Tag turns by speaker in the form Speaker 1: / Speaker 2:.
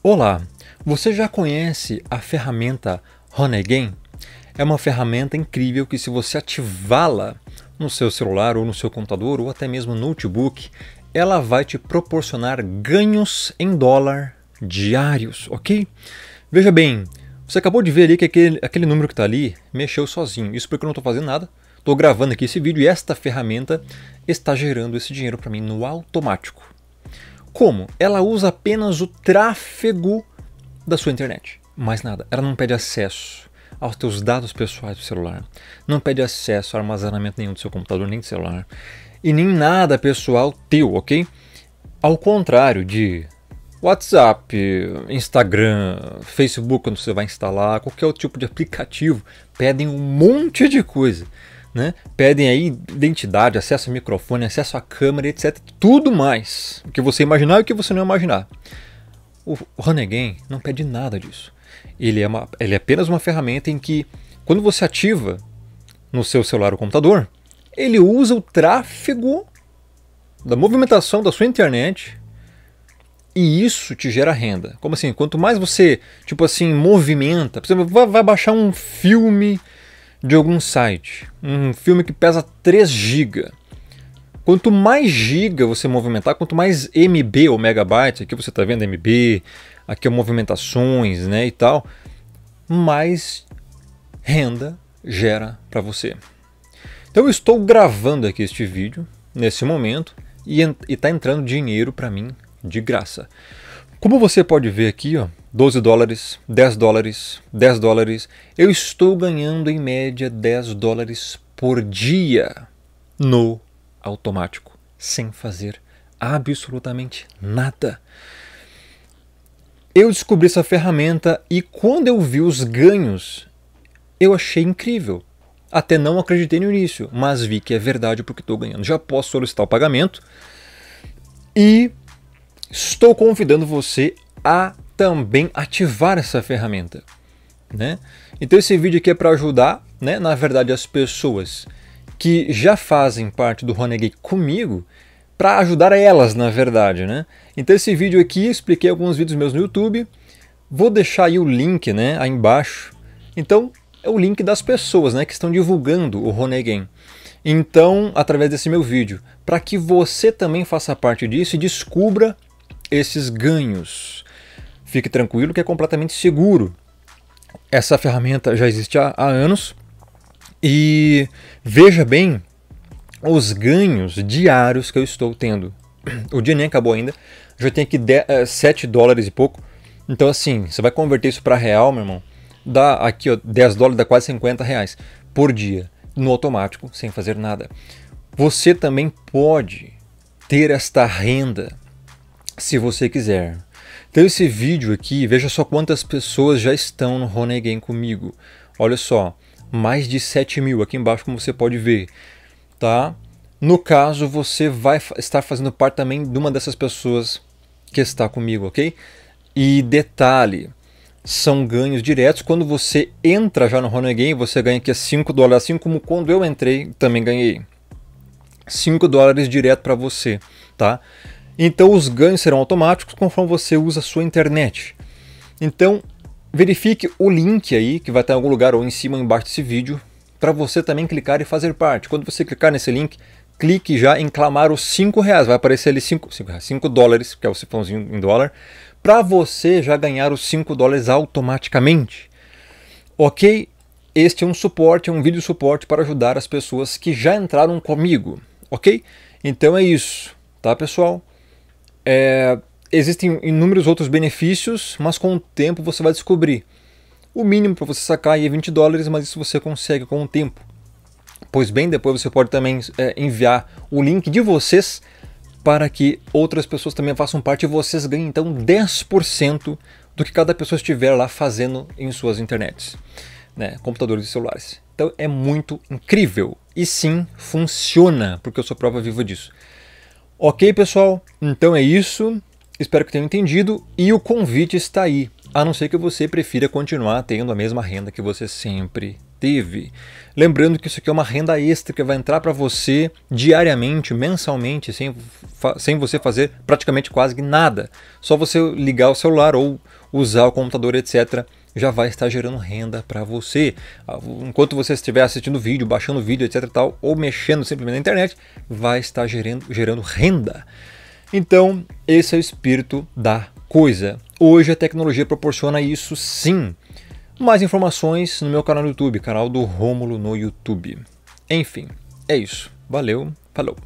Speaker 1: Olá, você já conhece a ferramenta Honeygain? É uma ferramenta incrível que se você ativá-la no seu celular ou no seu computador ou até mesmo notebook, ela vai te proporcionar ganhos em dólar diários, ok? Veja bem, você acabou de ver ali que aquele, aquele número que está ali mexeu sozinho. Isso porque eu não estou fazendo nada, estou gravando aqui esse vídeo e esta ferramenta está gerando esse dinheiro para mim no automático. Como? Ela usa apenas o tráfego da sua internet. Mais nada. Ela não pede acesso aos teus dados pessoais do celular. Não pede acesso ao armazenamento nenhum do seu computador, nem do celular. E nem nada pessoal teu, ok? Ao contrário de WhatsApp, Instagram, Facebook, quando você vai instalar, qualquer outro tipo de aplicativo, pedem um monte de coisa né? Pedem aí identidade, acesso ao microfone, acesso à câmera, etc. Tudo mais. O que você imaginar e o que você não imaginar. O Hanegain não pede nada disso. Ele é, uma, ele é apenas uma ferramenta em que, quando você ativa no seu celular ou computador, ele usa o tráfego da movimentação da sua internet e isso te gera renda. Como assim? Quanto mais você, tipo assim, movimenta, por exemplo, vai baixar um filme de algum site. Um filme que pesa 3 GB. Quanto mais giga você movimentar, quanto mais MB ou megabytes, aqui você está vendo MB, aqui é movimentações, né, e tal, mais renda gera para você. Então eu estou gravando aqui este vídeo nesse momento e está entrando dinheiro para mim de graça. Como você pode ver aqui, ó, 12 dólares, 10 dólares, 10 dólares. Eu estou ganhando em média 10 dólares por dia no automático, sem fazer absolutamente nada. Eu descobri essa ferramenta e quando eu vi os ganhos, eu achei incrível. Até não acreditei no início, mas vi que é verdade porque estou ganhando. Já posso solicitar o pagamento e estou convidando você a também ativar essa ferramenta. Né? Então esse vídeo aqui é para ajudar, né, na verdade, as pessoas que já fazem parte do Renegade comigo, para ajudar elas, na verdade. Né? Então esse vídeo aqui, expliquei alguns vídeos meus no YouTube, vou deixar aí o link né, aí embaixo. Então é o link das pessoas né, que estão divulgando o Renegade. Então, através desse meu vídeo, para que você também faça parte disso e descubra esses ganhos. Fique tranquilo que é completamente seguro. Essa ferramenta já existe há, há anos e veja bem os ganhos diários que eu estou tendo. O dia nem acabou ainda, já tenho aqui 10, 7 eh, dólares e pouco. Então, assim, você vai converter isso para real, meu irmão, dá aqui ó, 10 dólares, dá quase 50 reais por dia, no automático, sem fazer nada. Você também pode ter esta renda se você quiser. Então esse vídeo aqui, veja só quantas pessoas já estão no game comigo. Olha só, mais de 7 mil aqui embaixo como você pode ver, tá? No caso, você vai estar fazendo parte também de uma dessas pessoas que está comigo, ok? E detalhe, são ganhos diretos. Quando você entra já no game você ganha aqui 5 dólares, assim como quando eu entrei, também ganhei. 5 dólares direto para você, tá? Então os ganhos serão automáticos conforme você usa a sua internet. Então verifique o link aí que vai estar em algum lugar ou em cima ou embaixo desse vídeo para você também clicar e fazer parte. Quando você clicar nesse link, clique já em clamar os 5 reais. Vai aparecer ali 5, dólares, que é o cifrãozinho em dólar, para você já ganhar os 5 dólares automaticamente. Ok? Este é um suporte, é um vídeo suporte para ajudar as pessoas que já entraram comigo. Ok? Então é isso, tá pessoal? É, existem inúmeros outros benefícios, mas com o tempo você vai descobrir. O mínimo para você sacar é 20 dólares, mas isso você consegue com o tempo. Pois bem, depois você pode também é, enviar o link de vocês para que outras pessoas também façam parte e vocês ganhem então 10% do que cada pessoa estiver lá fazendo em suas internets, né, computadores e celulares. Então é muito incrível e sim funciona, porque eu sou prova viva disso. Ok, pessoal? Então é isso. Espero que tenham entendido e o convite está aí. A não ser que você prefira continuar tendo a mesma renda que você sempre teve. Lembrando que isso aqui é uma renda extra que vai entrar para você diariamente, mensalmente, sem, sem você fazer praticamente quase nada. Só você ligar o celular ou usar o computador, etc já vai estar gerando renda para você. Ah, enquanto você estiver assistindo vídeo, baixando vídeo, etc. Tal, ou mexendo simplesmente na internet, vai estar gerando, gerando renda. Então, esse é o espírito da coisa. Hoje a tecnologia proporciona isso sim. Mais informações no meu canal no YouTube, canal do Rômulo no YouTube. Enfim, é isso. Valeu, falou.